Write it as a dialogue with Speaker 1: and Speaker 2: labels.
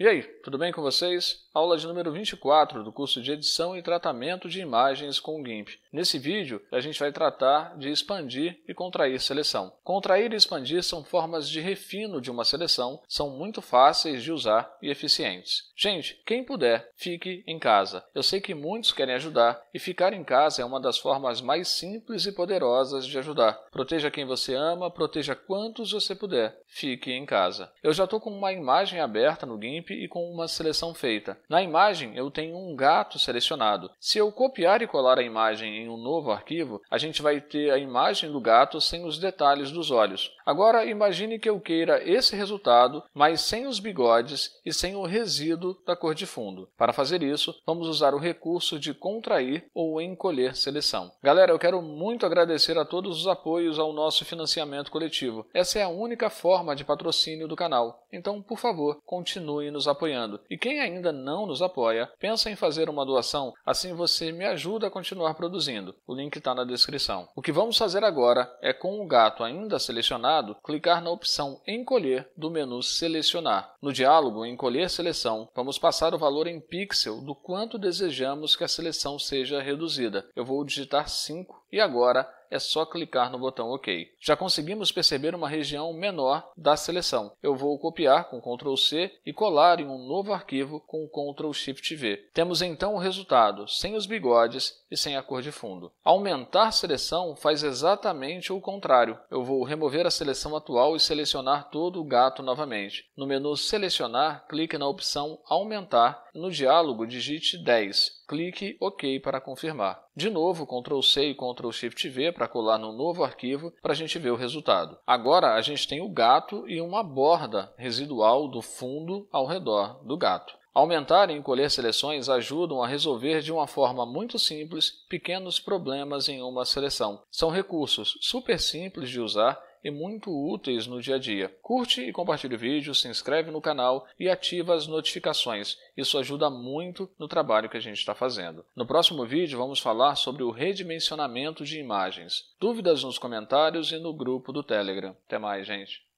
Speaker 1: E aí, tudo bem com vocês? Aula de número 24 do curso de Edição e Tratamento de Imagens com o GIMP. Nesse vídeo, a gente vai tratar de expandir e contrair seleção. Contrair e expandir são formas de refino de uma seleção, são muito fáceis de usar e eficientes. Gente, quem puder, fique em casa. Eu sei que muitos querem ajudar e ficar em casa é uma das formas mais simples e poderosas de ajudar. Proteja quem você ama, proteja quantos você puder. Fique em casa. Eu já estou com uma imagem aberta no GIMP e com uma seleção feita. Na imagem, eu tenho um gato selecionado. Se eu copiar e colar a imagem em um novo arquivo, a gente vai ter a imagem do gato sem os detalhes dos olhos. Agora, imagine que eu queira esse resultado, mas sem os bigodes e sem o resíduo da cor de fundo. Para fazer isso, vamos usar o recurso de contrair ou encolher seleção. Galera, eu quero muito agradecer a todos os apoios ao nosso financiamento coletivo. Essa é a única forma de patrocínio do canal. Então, por favor, continue nos apoiando. E quem ainda não nos apoia, pensa em fazer uma doação, assim você me ajuda a continuar produzindo. O link está na descrição. O que vamos fazer agora é com o gato ainda selecionado, clicar na opção Encolher do menu Selecionar. No diálogo Encolher Seleção, vamos passar o valor em pixel do quanto desejamos que a seleção seja reduzida. Eu vou digitar 5 e agora é só clicar no botão OK. Já conseguimos perceber uma região menor da seleção. Eu vou copiar com Ctrl C e colar em um novo arquivo com Ctrl Shift V. Temos então o resultado, sem os bigodes e sem a cor de fundo. Aumentar seleção faz exatamente o contrário. Eu vou remover a seleção atual e selecionar todo o gato novamente. No menu Selecionar, clique na opção Aumentar. No diálogo, digite 10 clique OK para confirmar. De novo, Ctrl C e Ctrl Shift V para colar no novo arquivo para a gente ver o resultado. Agora a gente tem o gato e uma borda residual do fundo ao redor do gato. Aumentar e encolher seleções ajudam a resolver de uma forma muito simples pequenos problemas em uma seleção. São recursos super simples de usar e muito úteis no dia a dia. Curte e compartilhe o vídeo, se inscreve no canal e ativa as notificações. Isso ajuda muito no trabalho que a gente está fazendo. No próximo vídeo, vamos falar sobre o redimensionamento de imagens. Dúvidas nos comentários e no grupo do Telegram. Até mais, gente!